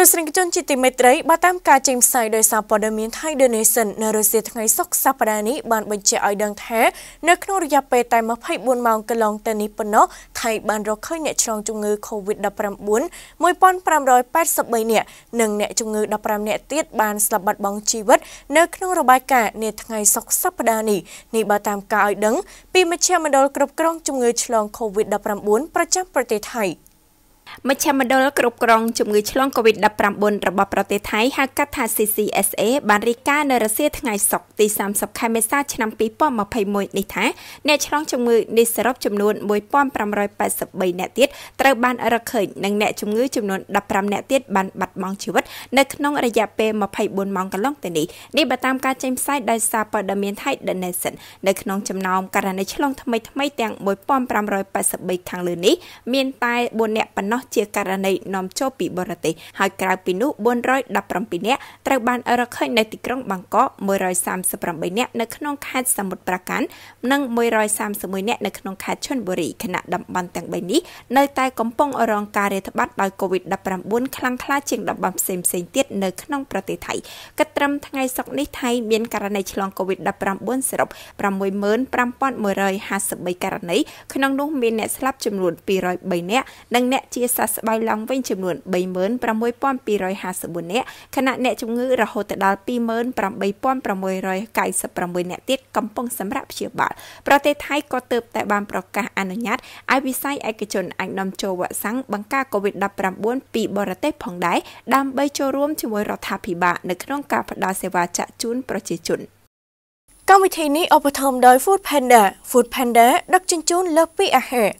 ទស្សនិកជនជាទីមេត្រីបើតាមការចេញផ្សាយដោយសារព័ត៌មានថៃដឺនេសិននៅរសៀលថ្ងៃសុក្រសប្តាហ៍នេះបានបញ្ជាក់ឲ្យដឹងថានៅក្នុងរយៈពេលតែ24ម៉ោងកន្លងទៅនេះប៉ុណ្ណោះថៃបានរកឃើញអ្នកឆ្លងជំងឺ COVID-19 1583នាក់និងអ្នកជំងឺ15នាក់ទៀតបានស្លាប់បាត់បង់ជីវិតនៅក្នុងរបាយការណ៍នាថ្ងៃសុក្រសប្តាហ៍នេះនេះបើតាមការឲ្យដឹងពីមជ្ឈមណ្ឌលគ្រប់គ្រងជំងឺឆ្លង COVID-19 ប្រចាំប្រទេសថៃមជ្ឈមណ្ឌលគ្រប់គ្រងជំងឺឆ្លង COVID-19 របស់ប្រទេសថៃហៅកាត់ថា CCSA បានរាយការណ៍នៅរសៀលថ្ងៃសុក្រទី30ខែមេសាឆ្នាំ2021នេះថាអ្នកឆ្លងជំងឺនេះសរុបចំនួន1583អ្នកទៀតត្រូវបានរកឃើញនិងអ្នកជំងឺចំនួន15អ្នកទៀតបានបាត់បង់ជីវិតនៅក្នុងរយៈពេល24ម៉ោងកន្លងទៅនេះនេះបើតាមការចេញផ្សាយដោយសារព័ត៌មានថៃ The Nation នៅក្នុងចំណោមករណីឆ្លងថ្មីថ្មីទាំង1583ខាងលើនេះមានតែ4អ្នកប៉ុណ្ណោះជាករណីនាំចូលពីបរទេសហើយក្រៅពីនោះ417នាក់ត្រូវបានរកឃើញនៅទីក្រុងបាងកក138នាក់នៅក្នុងខេត្តសមុទ្រប្រាកាននិង131នាក់នៅក្នុងខេត្តឈុនបុរីខណៈតំបន់ទាំង3នេះនៅតែកំពុងរងការរាតត្បាតដោយ COVID-19 ខ្លាំងក្លា ជាងតំបន់ផ្សេងៗទៀតនៅក្នុងប្រទេសថៃគិតត្រឹមថ្ងៃសុក្រនេះថៃ មានករណីឆ្លង COVID-19 សរុប65153ករណីក្នុងនោះមានអ្នកស្លាប់ចំនួន203នាក់និងអ្នក ជាសសះស្បើយឡើងវិញចំនួន36254នាក់ខណៈអ្នកជំងឺរហូតដល់28696នាក់ទៀតកំពុងសម្រាប់ព្យាបាលប្រទេសថៃក៏ទើបតែបានប្រកាសអនុញ្ញាតឲ្យវិស័យឯកជនអាចនាំចូលវ៉ាក់សាំងបង្ការ COVID-19 ពីបរទេស ផងដែរដើម្បីចូលរួមជាមួយរដ្ឋាភិបាលនៅក្នុង ការផ្តល់សេវាចាក់ជូនប្រជាជន។កម្មវិធីនេះឧបត្ថម្ភដោយ Food Panda Food Panda ដឹកជញ្ជូនលើសពីអាហារ